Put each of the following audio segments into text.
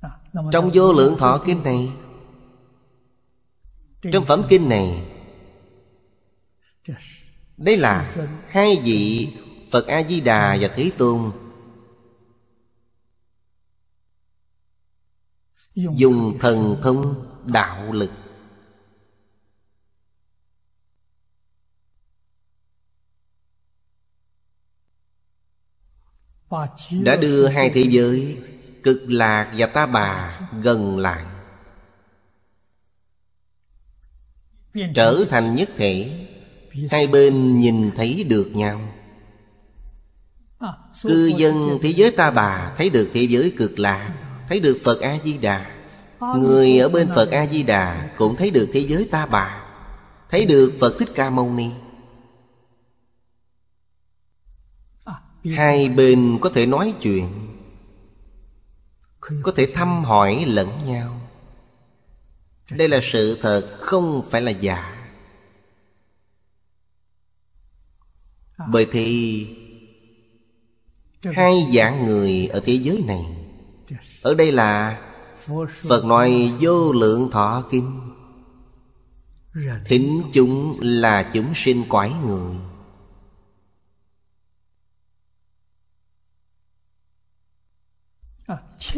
À, trong vô lượng thọ kinh này Trong phẩm kinh này Đây là hai vị Phật A-di-đà và Thế Tôn Dùng thần thông đạo lực Đã đưa hai thế giới cực lạc và ta bà gần lại trở thành nhất thể hai bên nhìn thấy được nhau cư dân thế giới ta bà thấy được thế giới cực lạc thấy được phật a di đà người ở bên phật a di đà cũng thấy được thế giới ta bà thấy được phật thích ca mâu ni hai bên có thể nói chuyện có thể thăm hỏi lẫn nhau đây là sự thật không phải là giả bởi thì hai dạng người ở thế giới này ở đây là phật nói vô lượng thọ kim, thính chúng là chúng sinh quái người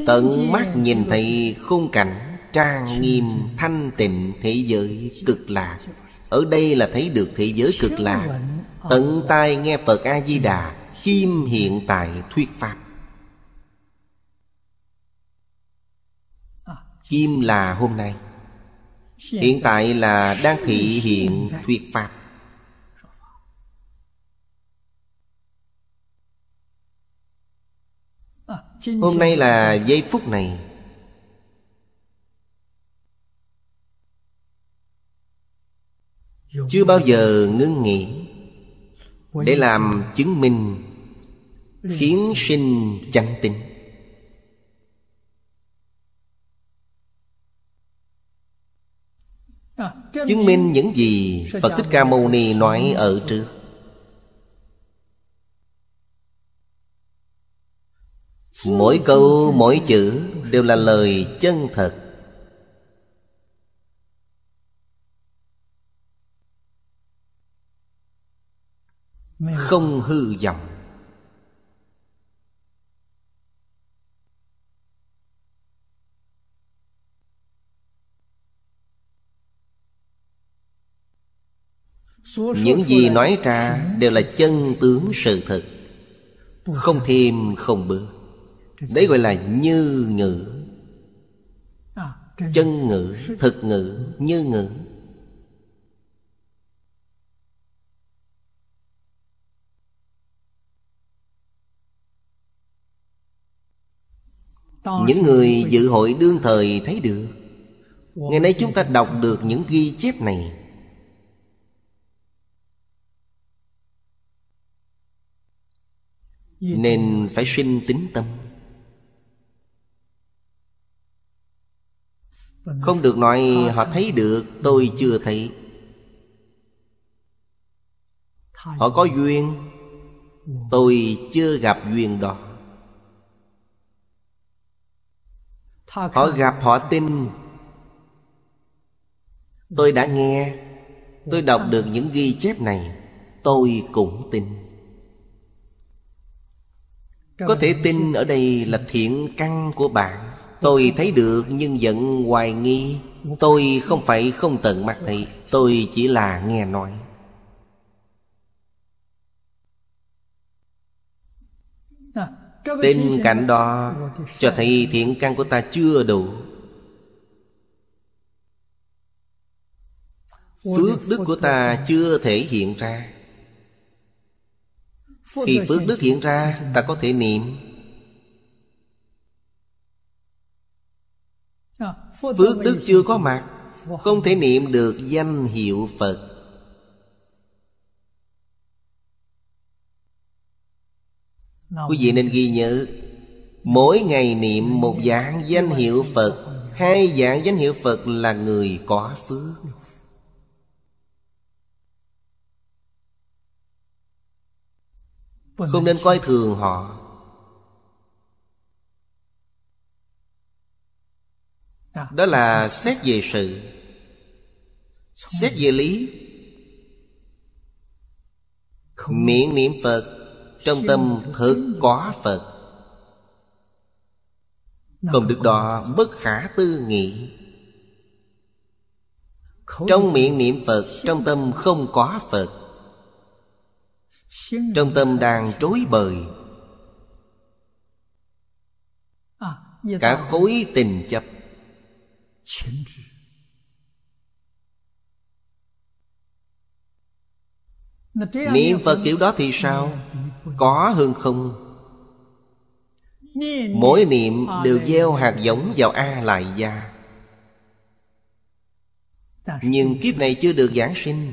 Tận mắt nhìn thấy khung cảnh trang nghiêm thanh tịnh thế giới cực lạc Ở đây là thấy được thế giới cực lạc Tận tai nghe Phật A-di-đà à, Kim hiện tại thuyết Pháp Kim là hôm nay Hiện tại là đang thị hiện thuyết Pháp Hôm nay là giây phút này Chưa bao giờ ngưng nghỉ Để làm chứng minh Khiến sinh chánh tính à, Chứng minh những gì Phật Thích Ca Mâu Ni nói ở trước mỗi câu mỗi chữ đều là lời chân thật không hư vọng những gì nói ra đều là chân tướng sự thật không thêm không bớt Đấy gọi là như ngữ à, Chân ngữ, thực ngữ, như ngữ Những người dự hội đương thời thấy được Ngày nay chúng ta đọc được những ghi chép này Nên phải sinh tính tâm không được nói họ thấy được tôi chưa thấy họ có duyên tôi chưa gặp duyên đó họ gặp họ tin tôi đã nghe tôi đọc được những ghi chép này tôi cũng tin có thể tin ở đây là thiện căn của bạn Tôi thấy được nhưng vẫn hoài nghi Tôi không phải không tận mắt thấy Tôi chỉ là nghe nói Tình cảnh đó cho thấy thiện căn của ta chưa đủ Phước đức của ta chưa thể hiện ra Khi phước đức hiện ra Ta có thể niệm Phước đức chưa có mặt Không thể niệm được danh hiệu Phật Quý vị nên ghi nhớ Mỗi ngày niệm một dạng danh hiệu Phật Hai dạng danh hiệu Phật là người có phước Không nên coi thường họ À. đó là xét về sự xét về lý miệng niệm phật trong tâm thực có phật công đức đó bất khả tư nghị trong miệng niệm phật trong tâm không có phật trong tâm đang trối bời à, cả khối tình chấp 情志 Niệm Phật kiểu đó thì sao? Có hơn không? Mỗi niệm ờ, đều gieo hạt giống vào A Lại Gia Nhưng kiếp này chưa được giảng sinh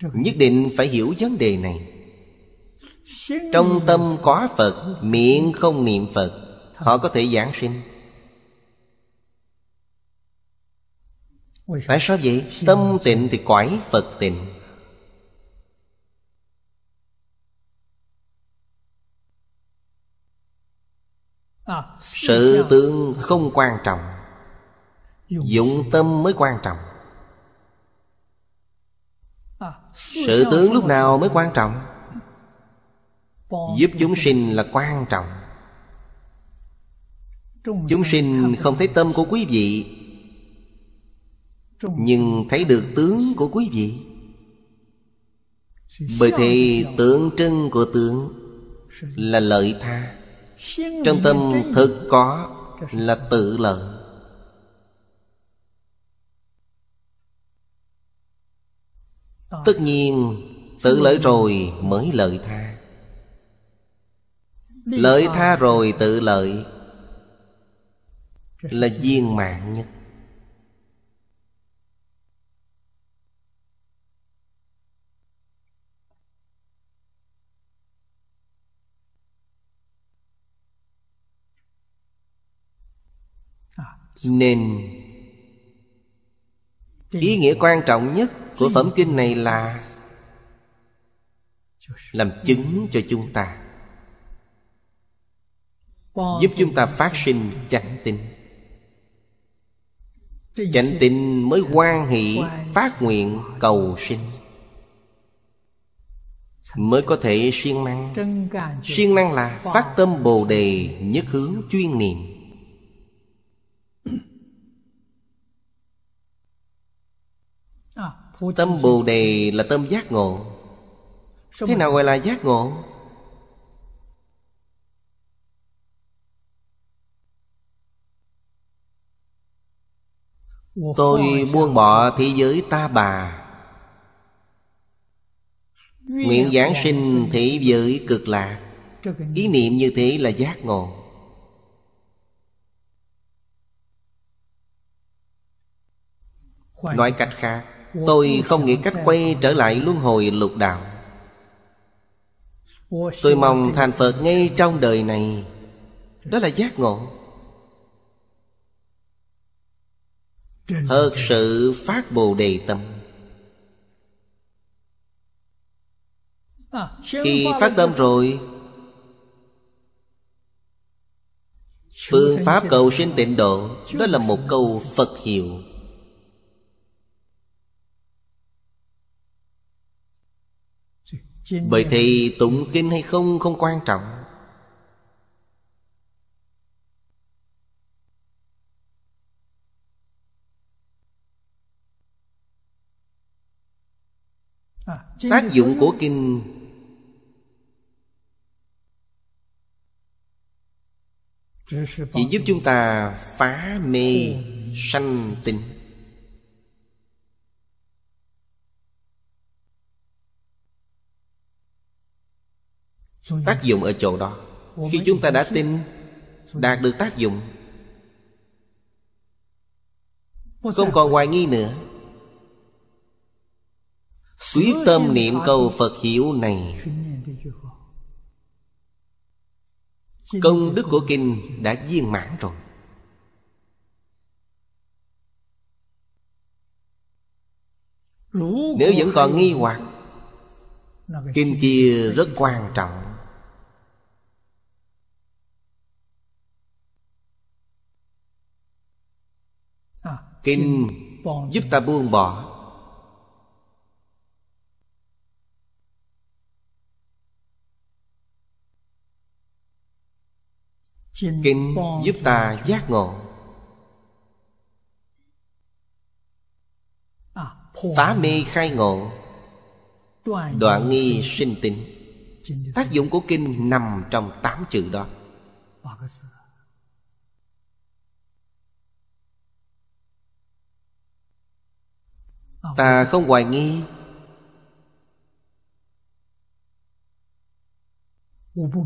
Nhất định phải hiểu vấn đề này Trong tâm có Phật Miệng không niệm Phật Họ có thể giảng sinh Tại sao vậy? Tâm tịnh thì quải Phật tịnh à, Sự tướng không quan trọng Dụng tâm mới quan trọng à, Sự tướng lúc nào mới quan trọng Giúp chúng sinh là quan trọng Chúng sinh không thấy tâm của quý vị nhưng thấy được tướng của quý vị bởi thế tượng trưng của tướng là lợi tha trong tâm thực có là tự lợi tất nhiên tự lợi rồi mới lợi tha lợi tha rồi tự lợi là viên mạng nhất Nên Ý nghĩa quan trọng nhất của phẩm kinh này là Làm chứng cho chúng ta Giúp chúng ta phát sinh chánh tín Chánh tín mới quan hỷ phát nguyện cầu sinh Mới có thể siêng năng Siêng năng là phát tâm bồ đề nhất hướng chuyên niệm Tâm Bồ Đề là tâm giác ngộ Thế nào gọi là giác ngộ? Tôi buông bỏ thế giới ta bà Nguyện giảng sinh thế giới cực lạc Ý niệm như thế là giác ngộ Nói cách khác Tôi không nghĩ cách quay trở lại luân hồi lục đạo Tôi mong thành Phật ngay trong đời này Đó là giác ngộ Thật sự phát bồ đề tâm Khi phát tâm rồi Phương pháp cầu sinh tịnh độ Đó là một câu Phật hiệu Bởi thì tụng kinh hay không không quan trọng à, Tác dụng của kinh Chỉ giúp chúng ta phá mê ừ. sanh tình tác dụng ở chỗ đó khi chúng ta đã tin đạt được tác dụng không còn hoài nghi nữa quyết tâm niệm câu phật hiểu này công đức của kinh đã viên mãn rồi nếu vẫn còn nghi hoặc kinh kia rất quan trọng Kinh giúp ta buông bỏ Kinh giúp ta giác ngộ Phá mê khai ngộ Đoạn nghi sinh tính Tác dụng của kinh nằm trong tám chữ đó ta không hoài nghi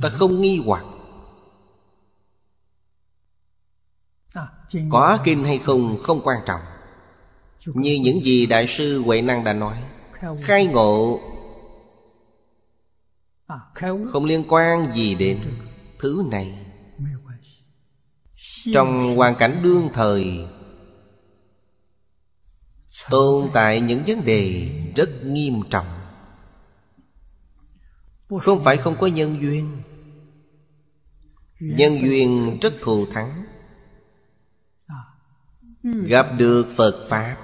ta không nghi hoặc à, có kinh hay không không quan trọng như những gì đại sư huệ năng đã nói khai ngộ à, không liên quan gì đến thứ này trong hoàn cảnh đương thời tồn tại những vấn đề rất nghiêm trọng không phải không có nhân duyên nhân duyên rất thù thắng gặp được phật pháp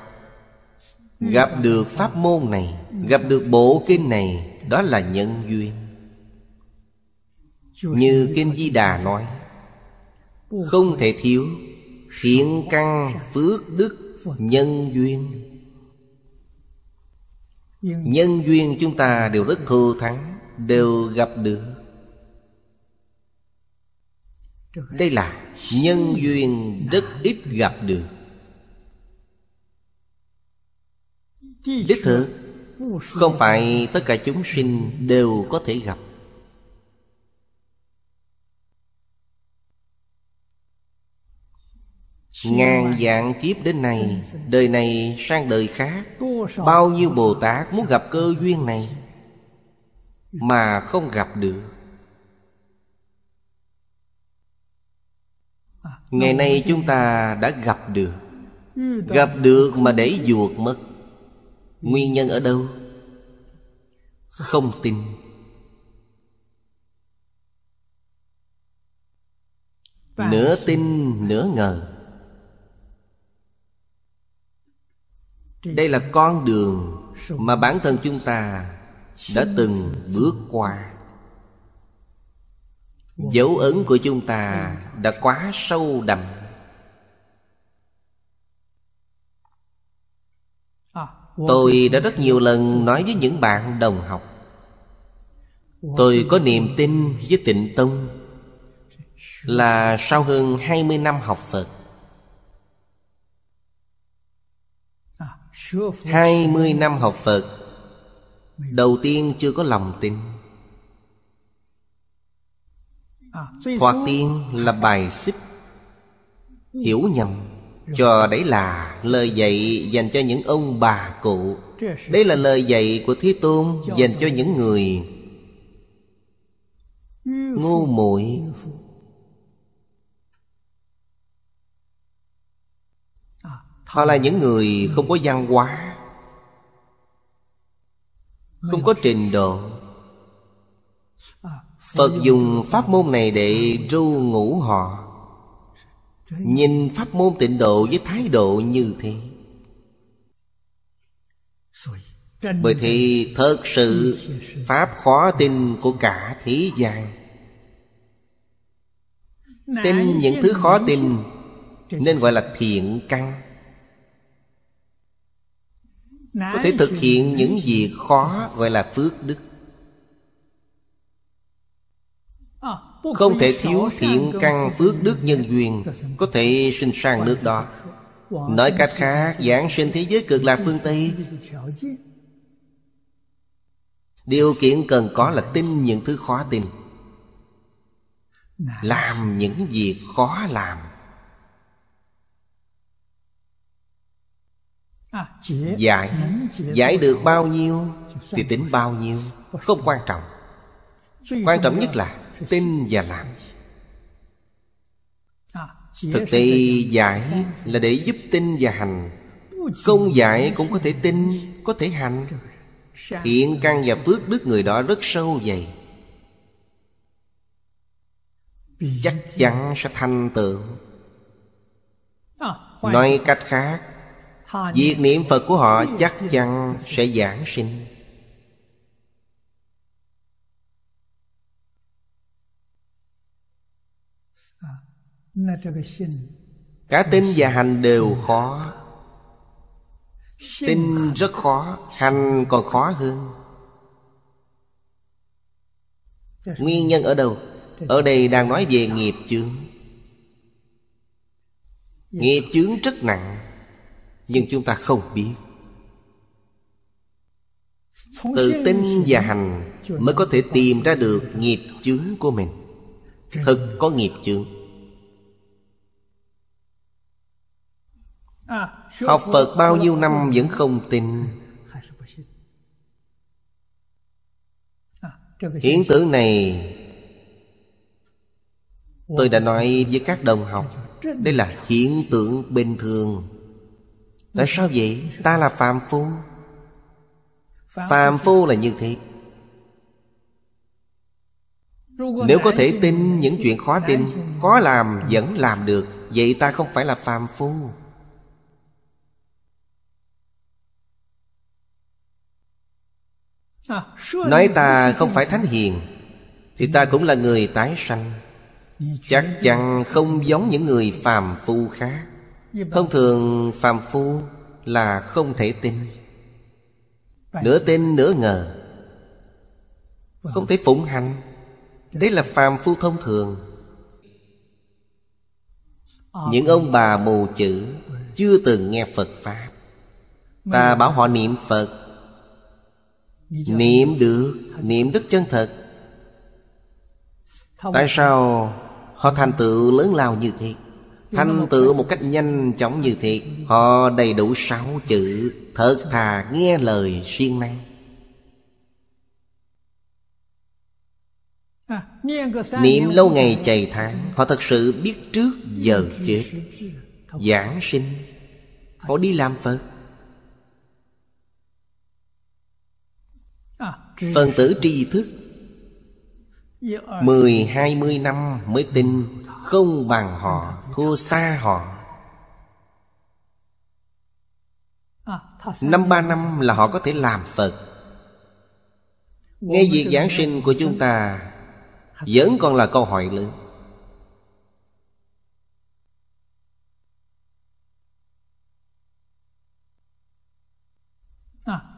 gặp được pháp môn này gặp được bộ kinh này đó là nhân duyên như kinh di đà nói không thể thiếu thiện căn phước đức nhân duyên nhân duyên chúng ta đều rất thù thắng đều gặp được đây là nhân duyên rất ít gặp được đích thực không phải tất cả chúng sinh đều có thể gặp Ngàn dạng kiếp đến nay Đời này sang đời khác Bao nhiêu Bồ Tát muốn gặp cơ duyên này Mà không gặp được Ngày nay chúng ta đã gặp được Gặp được mà để ruột mất Nguyên nhân ở đâu? Không tin Nửa tin nửa ngờ đây là con đường mà bản thân chúng ta đã từng bước qua dấu ấn của chúng ta đã quá sâu đậm tôi đã rất nhiều lần nói với những bạn đồng học tôi có niềm tin với tịnh tông là sau hơn hai mươi năm học Phật hai mươi năm học Phật Đầu tiên chưa có lòng tin à, Thoạt tiên là bài xích Hiểu nhầm Cho đấy là lời dạy dành cho những ông bà cụ đây là lời dạy của Thế Tôn Dành cho những người Ngu muội họ là những người không có văn hóa không có trình độ phật dùng pháp môn này để ru ngủ họ nhìn pháp môn tịnh độ với thái độ như thế bởi thì thật sự Pháp khó tin của cả thế gian Tin những thứ khó tin Nên gọi là thiện căn có thể thực hiện những gì khó gọi là phước đức à, không thể thiếu thiện căn phước đức nhân duyên có thể sinh sang nước đó nói cách khác giảng sinh thế giới cực lạc phương tây điều kiện cần có là tin những thứ khó tin làm những việc khó làm Giải Giải được bao nhiêu Thì tính bao nhiêu Không quan trọng Quan trọng nhất là tin và làm à, Thực tế giải là để giúp tin và hành Không giải cũng có thể tin Có thể hành Thiện căn và phước đức người đó rất sâu dày Chắc chắn sẽ thành tựu à, Nói cách khác Việc niệm Phật của họ chắc chắn sẽ giảng sinh à, Cả tin và hành đều khó Tin rất khó Hành còn khó hơn Nguyên nhân ở đâu? Ở đây đang nói về nghiệp chướng Nghiệp chướng rất nặng nhưng chúng ta không biết tự tin và hành mới có thể tìm ra được nghiệp chướng của mình thực có nghiệp chướng à, học phật bao nhiêu năm vẫn không tin à, hiện tượng này tôi đã nói với các đồng học đây là hiện tượng bình thường Tại sao vậy? Ta là phàm phu Phàm phu là như thế Nếu có thể tin những chuyện khó tin Khó làm vẫn làm được Vậy ta không phải là phàm phu à, Nói ta không phải thánh hiền Thì ta cũng là người tái sanh Chắc chắn không giống những người phàm phu khác Thông thường phàm phu là không thể tin Nửa tin nửa ngờ vâng. Không thể phụng hành Đấy là phàm phu thông thường ờ. Những ông bà mù chữ Chưa từng nghe Phật Pháp Ta vâng. bảo họ niệm Phật Niệm được Niệm rất chân thật Tại sao Họ thành tựu lớn lao như thế Thành tựu một cách nhanh chóng như thế Họ đầy đủ sáu chữ Thật thà nghe lời siêng năng à, Niệm lâu ngày chày tháng Họ thật sự biết trước giờ chết Giảng sinh Họ đi làm Phật à, Phần tử tri thức Mười hai mươi năm mới tin Không bằng họ Thua xa họ Năm ba năm là họ có thể làm Phật Ngay việc giảng sinh của chúng ta Vẫn còn là câu hỏi lớn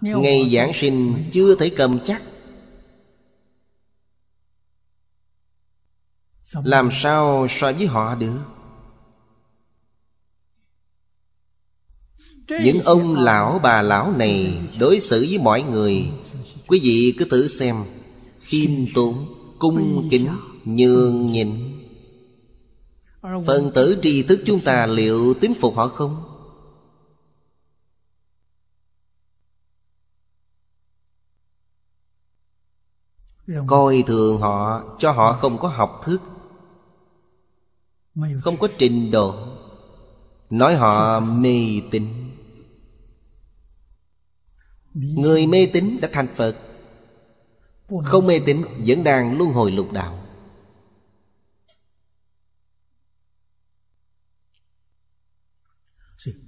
Ngày giảng sinh chưa thể cầm chắc làm sao so với họ được những ông lão bà lão này đối xử với mọi người quý vị cứ tự xem khiêm tốn cung kính nhường nhịn phần tử tri thức chúng ta liệu tín phục họ không coi thường họ cho họ không có học thức không có trình độ nói họ mê tín người mê tín đã thành phật không mê tín vẫn đang luân hồi lục đạo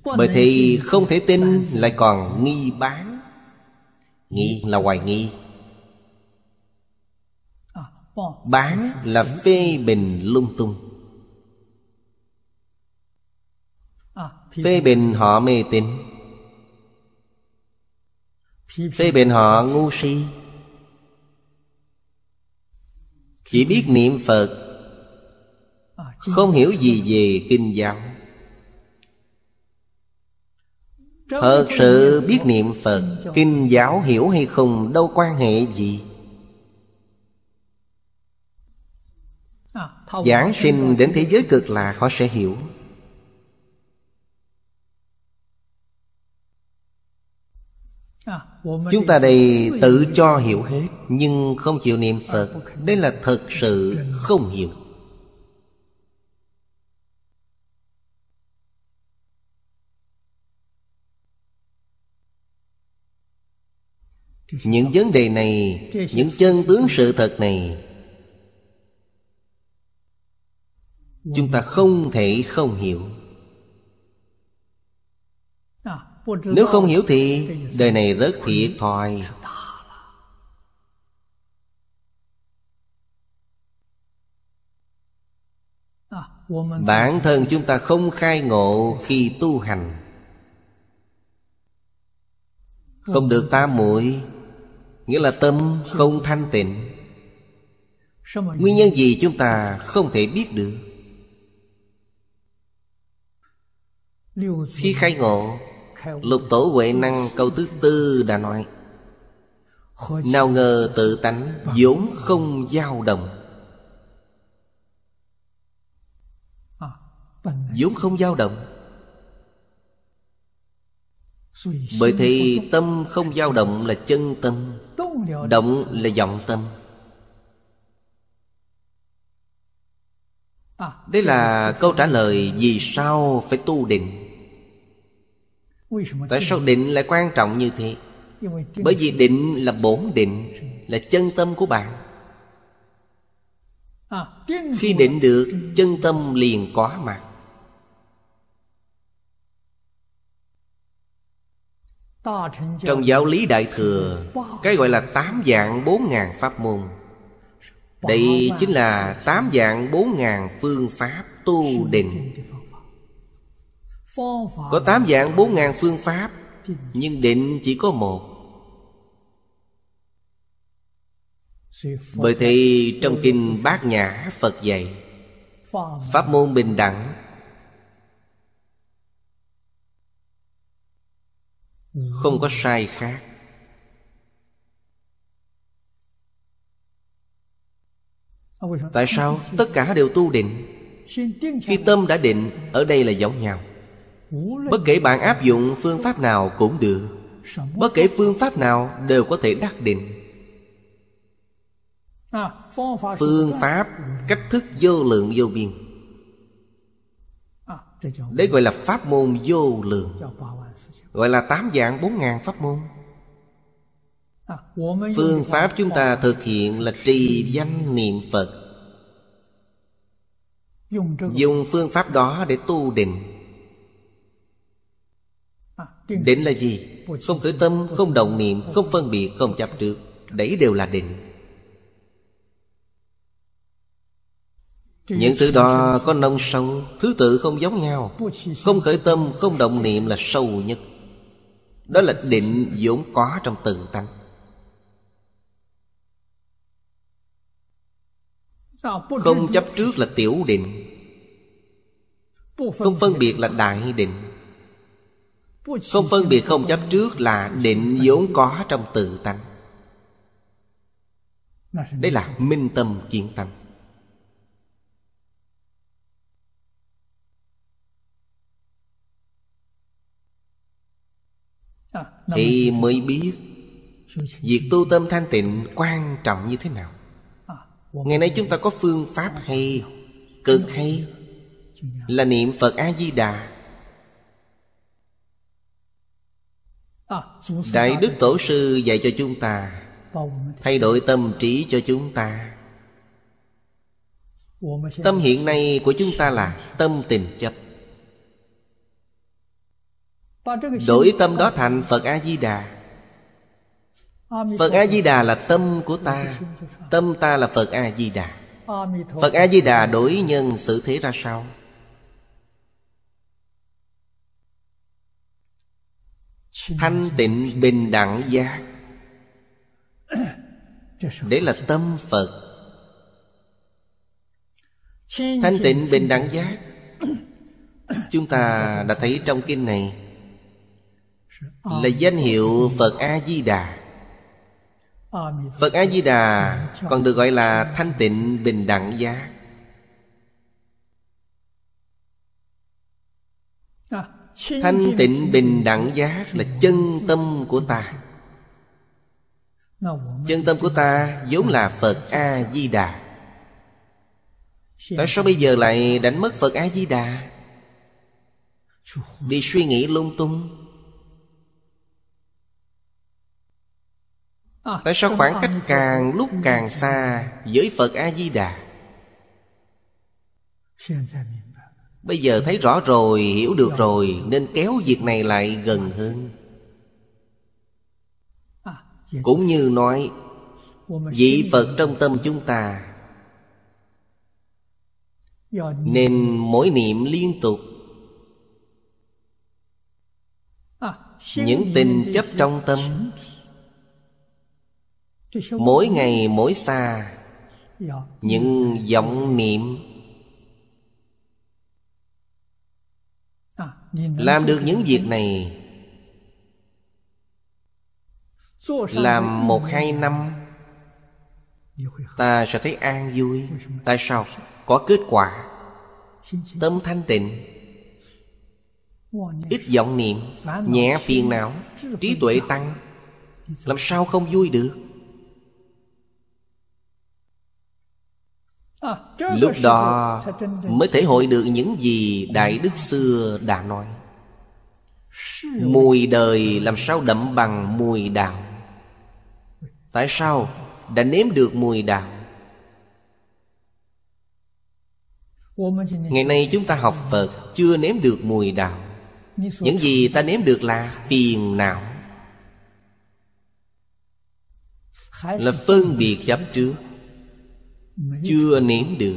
bởi thì không thể tin lại còn nghi bán nghi là hoài nghi à, bán là phê bình lung tung phê bình họ mê tín phê bình họ ngu si chỉ biết niệm phật không hiểu gì về kinh giáo thật sự biết niệm phật kinh giáo hiểu hay không đâu quan hệ gì giảng sinh đến thế giới cực là khó sẽ hiểu Chúng ta đây tự cho hiểu hết Nhưng không chịu niệm Phật Đây là thật sự không hiểu Những vấn đề này Những chân tướng sự thật này Chúng ta không thể không hiểu nếu không hiểu thì đời này rất thiệt thòi Bản thân chúng ta không khai ngộ khi tu hành Không được tam muội Nghĩa là tâm không thanh tịnh Nguyên nhân gì chúng ta không thể biết được Khi khai ngộ Lục Tổ Huệ Năng câu thứ tư đã nói Nào ngờ tự tánh vốn không dao động vốn không dao động bởi thì tâm không dao động là chân tâm Động là vọng tâm Đây là câu trả lời vì sao phải tu định Tại sao định lại quan trọng như thế Bởi vì định là bổn định Là chân tâm của bạn à, Khi định được Chân tâm liền có mặt Trong giáo lý Đại Thừa Cái gọi là tám dạng bốn ngàn pháp môn Đây chính là tám dạng bốn ngàn phương pháp tu định có tám dạng bốn ngàn phương pháp Nhưng định chỉ có một Bởi thì trong kinh Bát Nhã Phật dạy Pháp môn bình đẳng Không có sai khác Tại sao tất cả đều tu định Khi tâm đã định Ở đây là giống nhau bất kể bạn áp dụng phương pháp nào cũng được bất kể phương pháp nào đều có thể đắc định phương pháp cách thức vô lượng vô biên đấy gọi là pháp môn vô lượng gọi là tám dạng bốn ngàn pháp môn phương pháp chúng ta thực hiện là trì danh niệm phật dùng phương pháp đó để tu định Định là gì? Không khởi tâm, không động niệm, không phân biệt, không chấp trước Đấy đều là định Những thứ đó có nông sâu Thứ tự không giống nhau Không khởi tâm, không động niệm là sâu nhất Đó là định vốn có trong từng tăng Không chấp trước là tiểu định Không phân biệt là đại định không phân biệt không chấp trước là định vốn có trong tự tánh Đây là minh tâm kiến tâm Thì mới biết Việc tu tâm thanh tịnh quan trọng như thế nào Ngày nay chúng ta có phương pháp hay Cực hay Là niệm Phật A-di-đà À, Đại Đức Tổ Sư dạy cho chúng ta Thay đổi tâm trí cho chúng ta Tâm hiện nay của chúng ta là tâm tình chấp Đổi tâm đó thành Phật A-di-đà Phật A-di-đà là tâm của ta Tâm ta là Phật A-di-đà Phật A-di-đà đổi nhân sự thế ra sao thanh tịnh bình đẳng giác để là tâm phật thanh tịnh bình đẳng giác chúng ta đã thấy trong kinh này là danh hiệu phật a di đà phật a di đà còn được gọi là thanh tịnh bình đẳng giác Thanh tịnh bình đẳng giác là chân tâm của ta Chân tâm của ta vốn là Phật A-di-đà Tại sao bây giờ lại đánh mất Phật A-di-đà Đi suy nghĩ lung tung à, Tại sao khoảng cách càng lúc càng xa Với Phật A-di-đà Bây giờ thấy rõ rồi, hiểu được rồi Nên kéo việc này lại gần hơn Cũng như nói Vị Phật trong tâm chúng ta Nên mỗi niệm liên tục Những tình chấp trong tâm Mỗi ngày mỗi xa Những vọng niệm làm được những việc này làm một hai năm ta sẽ thấy an vui tại sao có kết quả tâm thanh tịnh ít vọng niệm nhẹ phiền não trí tuệ tăng làm sao không vui được Lúc đó mới thể hội được những gì Đại Đức xưa đã nói Mùi đời làm sao đậm bằng mùi đạo Tại sao đã nếm được mùi đạo Ngày nay chúng ta học Phật chưa nếm được mùi đạo Những gì ta nếm được là phiền não Là phân biệt chấm trước chưa nếm được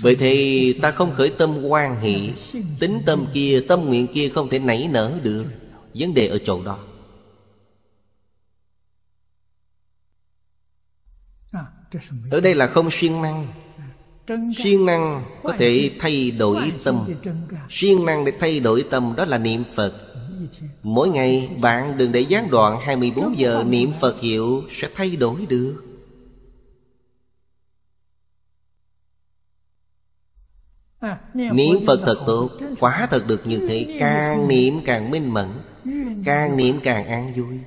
Vậy à, thì ta không khởi tâm quan hệ à, Tính tâm kia, tâm nguyện kia không thể nảy nở được Vấn đề ở chỗ đó à, Ở đây là không siêng năng Siêng năng có thể thay đổi tâm Siêng năng để thay đổi tâm đó là niệm Phật Mỗi ngày bạn đừng để gián đoạn 24 giờ niệm Phật hiệu sẽ thay đổi được À, niệm Phật thật tốt quá thật được như thế Càng niệm càng minh mẫn Càng niệm càng an vui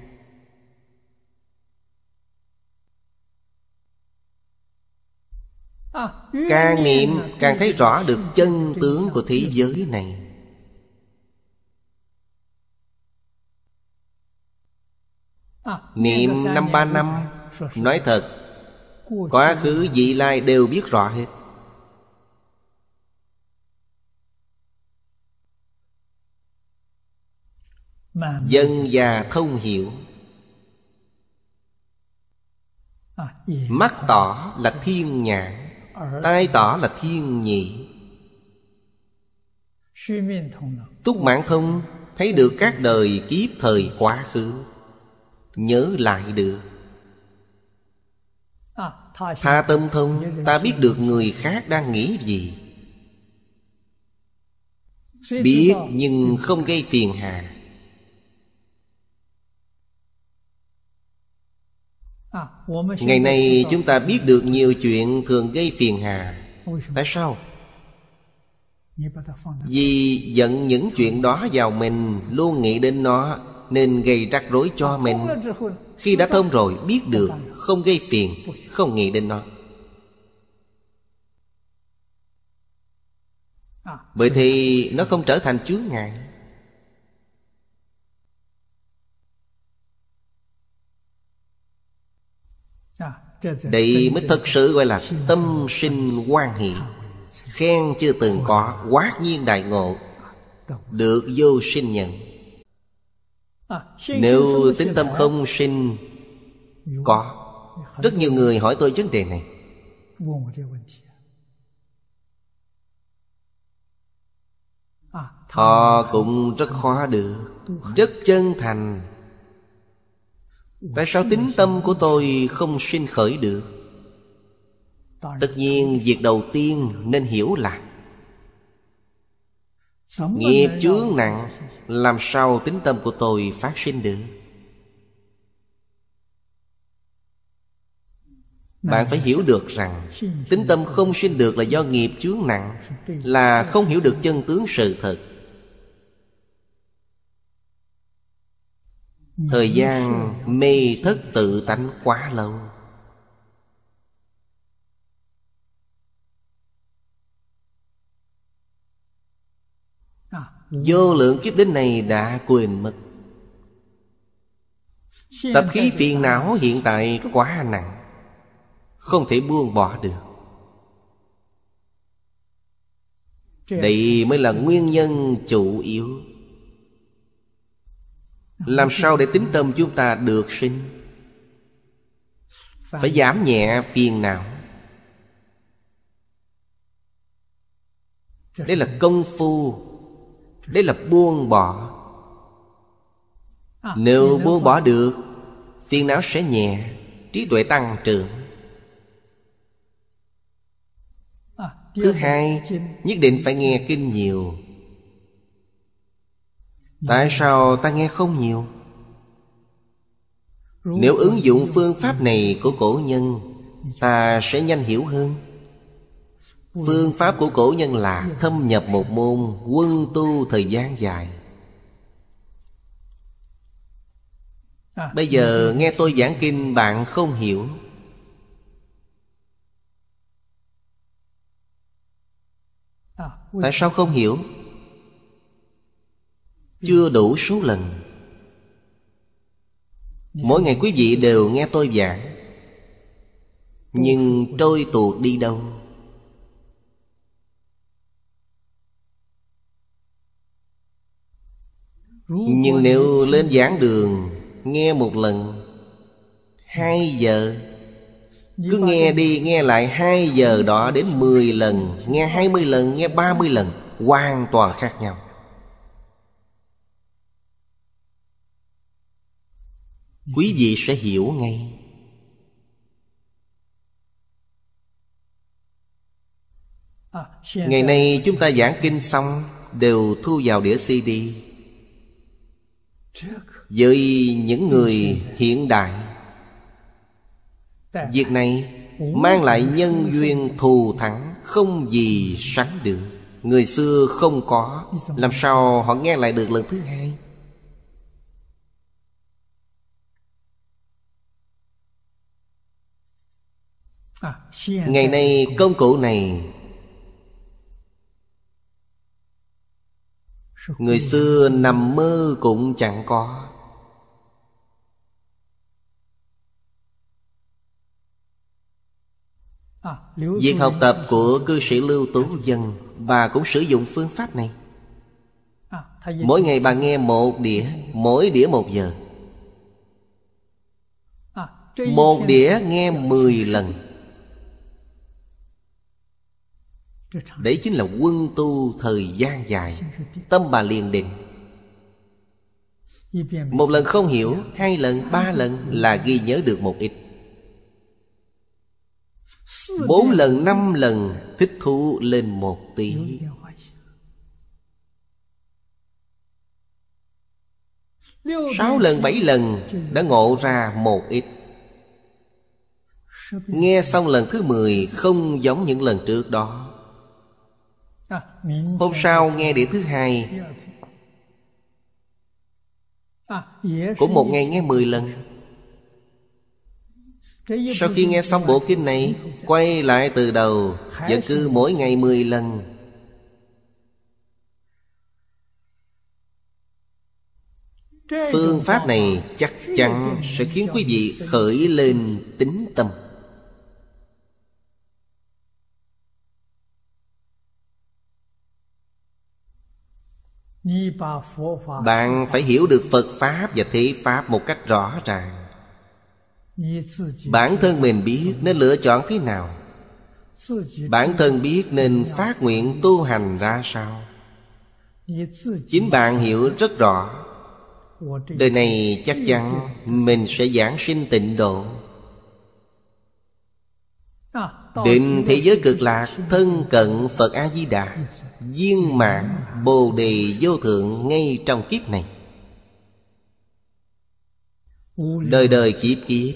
à, Càng niệm càng thấy rõ được chân tướng của thế giới này à, Niệm năm ba năm Nói thật Quá khứ vị lai đều biết rõ hết Dân già thông hiểu à, Mắt tỏ là thiên nhãn Tai tỏ là thiên nhị Túc mạng thông Thấy được các đời kiếp thời quá khứ Nhớ lại được à, Tha tâm thông Ta biết được người khác đang nghĩ gì Biết nhưng không gây phiền hà ngày nay chúng ta biết được nhiều chuyện thường gây phiền hà tại sao vì dẫn những chuyện đó vào mình luôn nghĩ đến nó nên gây rắc rối cho mình khi đã thông rồi biết được không gây phiền không nghĩ đến nó à. bởi thì nó không trở thành chướng ngại Dạ, dạ. Đây mới thật sự gọi là tâm sinh quan hệ Khen chưa từng có quá nhiên đại ngộ Được vô sinh nhận à, Nếu tính tâm không sinh Có Rất nhiều người hỏi tôi vấn đề này à, Họ cũng rất khó được Rất chân thành Tại sao tính tâm của tôi không sinh khởi được Tất nhiên việc đầu tiên nên hiểu là Nghiệp chướng nặng Làm sao tính tâm của tôi phát sinh được Bạn phải hiểu được rằng Tính tâm không sinh được là do nghiệp chướng nặng Là không hiểu được chân tướng sự thật Thời gian mê thất tự tánh quá lâu Vô lượng kiếp đến này đã quên mất Tập khí phiền não hiện tại quá nặng Không thể buông bỏ được Đây mới là nguyên nhân chủ yếu làm sao để tính tâm chúng ta được sinh phải giảm nhẹ phiền não đây là công phu đây là buông bỏ à, nếu buông bỏ được phiền não sẽ nhẹ trí tuệ tăng trưởng à, thứ hai nhất định phải nghe kinh nhiều Tại sao ta nghe không nhiều Nếu ứng dụng phương pháp này của cổ nhân Ta sẽ nhanh hiểu hơn Phương pháp của cổ nhân là Thâm nhập một môn Quân tu thời gian dài Bây giờ nghe tôi giảng kinh bạn không hiểu Tại sao không hiểu chưa đủ số lần Mỗi ngày quý vị đều nghe tôi giảng Nhưng trôi tuột đi đâu Nhưng nếu lên giảng đường Nghe một lần Hai giờ Cứ nghe đi nghe lại hai giờ đó đến mười lần Nghe hai mươi lần nghe ba mươi lần Hoàn toàn khác nhau quý vị sẽ hiểu ngay ngày nay chúng ta giảng kinh xong đều thu vào đĩa cd với những người hiện đại việc này mang lại nhân duyên thù thắng không gì sánh được người xưa không có làm sao họ nghe lại được lần thứ hai ngày nay công cụ này người xưa nằm mơ cũng chẳng có việc học tập của cư sĩ lưu tú dân bà cũng sử dụng phương pháp này mỗi ngày bà nghe một đĩa mỗi đĩa một giờ một đĩa nghe mười lần Đấy chính là quân tu thời gian dài Tâm bà liền định Một lần không hiểu Hai lần, ba lần là ghi nhớ được một ít Bốn lần, năm lần Thích thú lên một tí Sáu lần, bảy lần Đã ngộ ra một ít Nghe xong lần thứ mười Không giống những lần trước đó Hôm sau nghe đĩa thứ hai Cũng một ngày nghe mười lần Sau khi nghe xong bộ kinh này Quay lại từ đầu Vẫn cứ mỗi ngày mười lần Phương pháp này chắc chắn sẽ khiến quý vị khởi lên tính tâm bạn phải hiểu được phật pháp và thế pháp một cách rõ ràng bản thân mình biết nên lựa chọn thế nào bản thân biết nên phát nguyện tu hành ra sao chính bạn hiểu rất rõ đời này chắc chắn mình sẽ giảng sinh tịnh độ à, định thế giới cực lạc Thân cận Phật A-di-đà Viên mạng Bồ đề vô thượng Ngay trong kiếp này Đời đời kiếp kiếp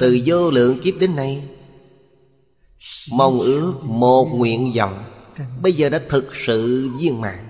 Từ vô lượng kiếp đến nay Mong ước một nguyện vọng Bây giờ đã thực sự viên mạng